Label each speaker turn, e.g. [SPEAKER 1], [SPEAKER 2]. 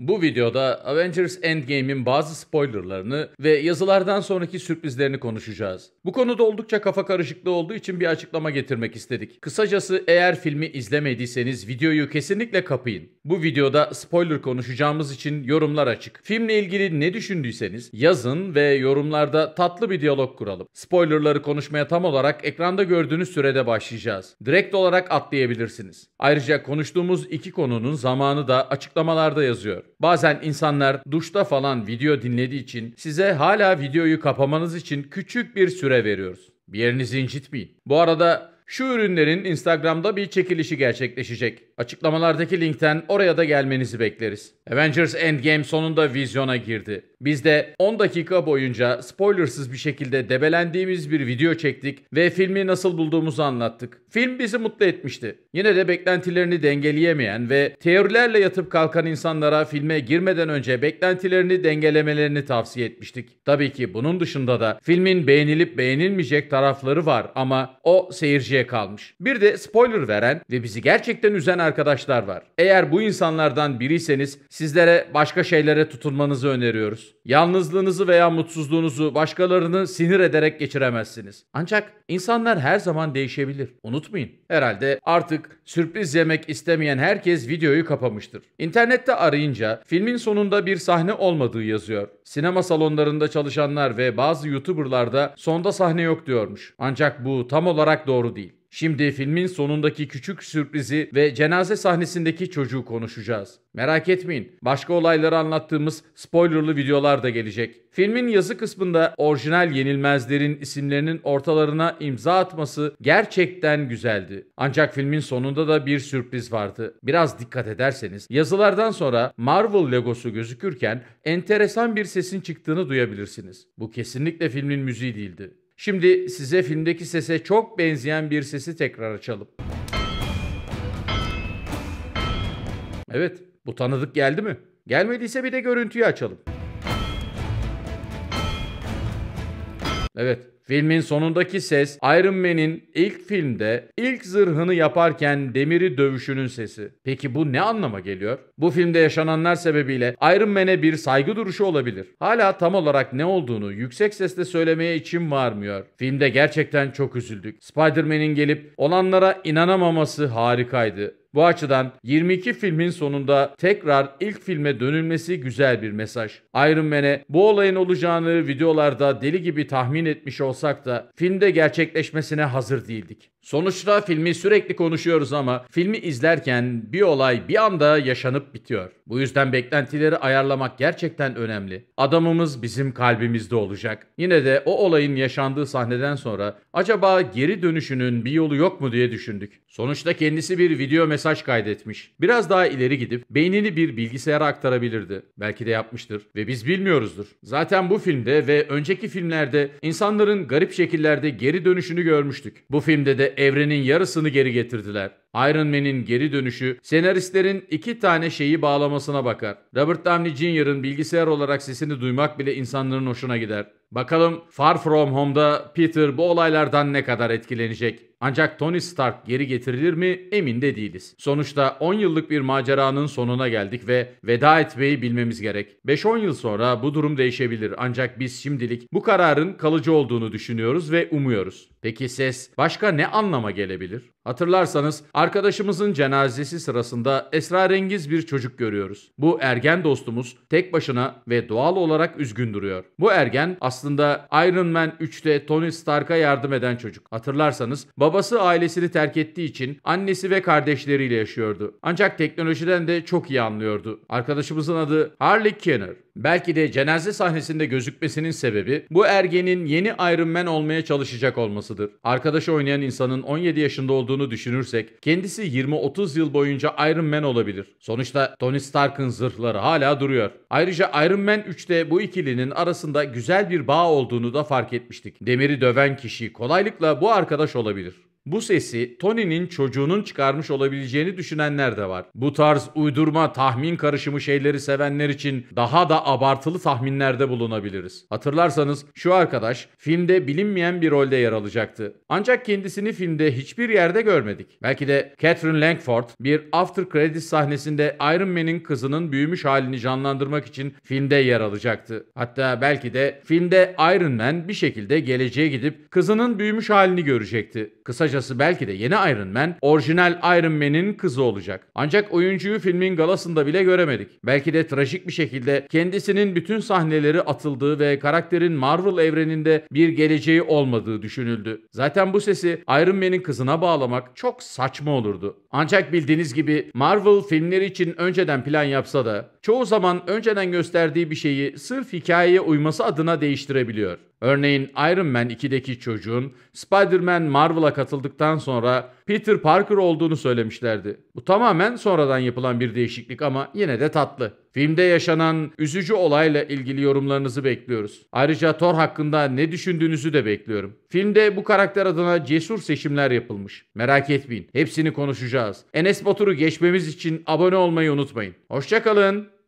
[SPEAKER 1] Bu videoda Avengers Endgame'in bazı spoilerlarını ve yazılardan sonraki sürprizlerini konuşacağız. Bu konuda oldukça kafa karışıklığı olduğu için bir açıklama getirmek istedik. Kısacası eğer filmi izlemediyseniz videoyu kesinlikle kapayın. Bu videoda spoiler konuşacağımız için yorumlar açık. Filmle ilgili ne düşündüyseniz yazın ve yorumlarda tatlı bir diyalog kuralım. Spoilerları konuşmaya tam olarak ekranda gördüğünüz sürede başlayacağız. Direkt olarak atlayabilirsiniz. Ayrıca konuştuğumuz iki konunun zamanı da açıklamalarda yazıyor. Bazen insanlar duşta falan video dinlediği için size hala videoyu kapamanız için küçük bir süre veriyoruz. Bir yerinizi incitmeyin. Bu arada şu ürünlerin Instagram'da bir çekilişi gerçekleşecek. Açıklamalardaki linkten oraya da gelmenizi bekleriz. Avengers Endgame sonunda vizyona girdi. Biz de 10 dakika boyunca spoilersız bir şekilde debelendiğimiz bir video çektik ve filmi nasıl bulduğumuzu anlattık. Film bizi mutlu etmişti. Yine de beklentilerini dengeleyemeyen ve teorilerle yatıp kalkan insanlara filme girmeden önce beklentilerini dengelemelerini tavsiye etmiştik. Tabii ki bunun dışında da filmin beğenilip beğenilmeyecek tarafları var ama o seyirciye kalmış. Bir de spoiler veren ve bizi gerçekten üzen arkadaşlar var. Eğer bu insanlardan biriyseniz sizlere başka şeylere tutulmanızı öneriyoruz. Yalnızlığınızı veya mutsuzluğunuzu başkalarını sinir ederek geçiremezsiniz. Ancak insanlar her zaman değişebilir. Unutmayın. Herhalde artık sürpriz yemek istemeyen herkes videoyu kapamıştır. İnternette arayınca filmin sonunda bir sahne olmadığı yazıyor. Sinema salonlarında çalışanlar ve bazı da sonda sahne yok diyormuş. Ancak bu tam olarak doğru değil. Şimdi filmin sonundaki küçük sürprizi ve cenaze sahnesindeki çocuğu konuşacağız. Merak etmeyin, başka olayları anlattığımız spoilerlı videolar da gelecek. Filmin yazı kısmında orijinal yenilmezlerin isimlerinin ortalarına imza atması gerçekten güzeldi. Ancak filmin sonunda da bir sürpriz vardı. Biraz dikkat ederseniz yazılardan sonra Marvel logosu gözükürken enteresan bir sesin çıktığını duyabilirsiniz. Bu kesinlikle filmin müziği değildi. Şimdi size filmdeki sese çok benzeyen bir sesi tekrar açalım. Evet, bu tanıdık geldi mi? Gelmediyse bir de görüntüyü açalım. Evet, Filmin sonundaki ses Iron Man'in ilk filmde ilk zırhını yaparken demiri dövüşünün sesi. Peki bu ne anlama geliyor? Bu filmde yaşananlar sebebiyle Iron Man'e bir saygı duruşu olabilir. Hala tam olarak ne olduğunu yüksek sesle söylemeye içim varmıyor. Filmde gerçekten çok üzüldük. Spider-Man'in gelip olanlara inanamaması harikaydı. Bu açıdan 22 filmin sonunda tekrar ilk filme dönülmesi güzel bir mesaj. Iron Man'e bu olayın olacağını videolarda deli gibi tahmin etmiş olsak da filmde gerçekleşmesine hazır değildik. Sonuçta filmi sürekli konuşuyoruz ama filmi izlerken bir olay bir anda yaşanıp bitiyor. Bu yüzden beklentileri ayarlamak gerçekten önemli. Adamımız bizim kalbimizde olacak. Yine de o olayın yaşandığı sahneden sonra acaba geri dönüşünün bir yolu yok mu diye düşündük. Sonuçta kendisi bir video mesaj kaydetmiş. Biraz daha ileri gidip beynini bir bilgisayara aktarabilirdi. Belki de yapmıştır ve biz bilmiyoruzdur. Zaten bu filmde ve önceki filmlerde insanların garip şekillerde geri dönüşünü görmüştük. Bu filmde de evrenin yarısını geri getirdiler. Iron Man'in geri dönüşü senaristlerin iki tane şeyi bağlamasına bakar. Robert Downey Jr.'ın bilgisayar olarak sesini duymak bile insanların hoşuna gider. Bakalım Far From Home'da Peter bu olaylardan ne kadar etkilenecek? Ancak Tony Stark geri getirilir mi emin de değiliz. Sonuçta 10 yıllık bir maceranın sonuna geldik ve veda etmeyi bilmemiz gerek. 5-10 yıl sonra bu durum değişebilir ancak biz şimdilik bu kararın kalıcı olduğunu düşünüyoruz ve umuyoruz. Peki ses başka ne anlama gelebilir? Hatırlarsanız arkadaşımızın cenazesi sırasında esrarengiz bir çocuk görüyoruz. Bu ergen dostumuz tek başına ve doğal olarak üzgün duruyor. Bu ergen aslında Iron Man 3'te Tony Stark'a yardım eden çocuk. Hatırlarsanız babası ailesini terk ettiği için annesi ve kardeşleriyle yaşıyordu. Ancak teknolojiden de çok iyi anlıyordu. Arkadaşımızın adı Harley Kenner. Belki de cenaze sahnesinde gözükmesinin sebebi bu ergenin yeni Iron Man olmaya çalışacak olmasıdır. Arkadaşı oynayan insanın 17 yaşında olduğunu düşünürsek kendisi 20-30 yıl boyunca Iron Man olabilir. Sonuçta Tony Stark'ın zırhları hala duruyor. Ayrıca Iron Man 3'te bu ikilinin arasında güzel bir bağ olduğunu da fark etmiştik. Demiri döven kişi kolaylıkla bu arkadaş olabilir. Bu sesi Tony'nin çocuğunun çıkarmış olabileceğini düşünenler de var. Bu tarz uydurma tahmin karışımı şeyleri sevenler için daha da abartılı tahminlerde bulunabiliriz. Hatırlarsanız şu arkadaş filmde bilinmeyen bir rolde yer alacaktı. Ancak kendisini filmde hiçbir yerde görmedik. Belki de Catherine Langford bir after credits sahnesinde Iron Man'in kızının büyümüş halini canlandırmak için filmde yer alacaktı. Hatta belki de filmde Iron Man bir şekilde geleceğe gidip kızının büyümüş halini görecekti. Kısaca ajası belki de yeni Iron Man, orijinal Iron Man'in kızı olacak. Ancak oyuncuyu filmin galasında bile göremedik. Belki de trajik bir şekilde kendisinin bütün sahneleri atıldığı ve karakterin Marvel evreninde bir geleceği olmadığı düşünüldü. Zaten bu sesi Iron Man'in kızına bağlamak çok saçma olurdu. Ancak bildiğiniz gibi Marvel filmleri için önceden plan yapsa da çoğu zaman önceden gösterdiği bir şeyi sırf hikayeye uyması adına değiştirebiliyor. Örneğin Iron Man 2'deki çocuğun Spider-Man Marvel'a katıldıktan sonra Peter Parker olduğunu söylemişlerdi. Bu tamamen sonradan yapılan bir değişiklik ama yine de tatlı. Filmde yaşanan üzücü olayla ilgili yorumlarınızı bekliyoruz. Ayrıca Thor hakkında ne düşündüğünüzü de bekliyorum. Filmde bu karakter adına cesur seçimler yapılmış. Merak etmeyin, hepsini konuşacağız. Enes Batur'u geçmemiz için abone olmayı unutmayın. Hoşçakalın.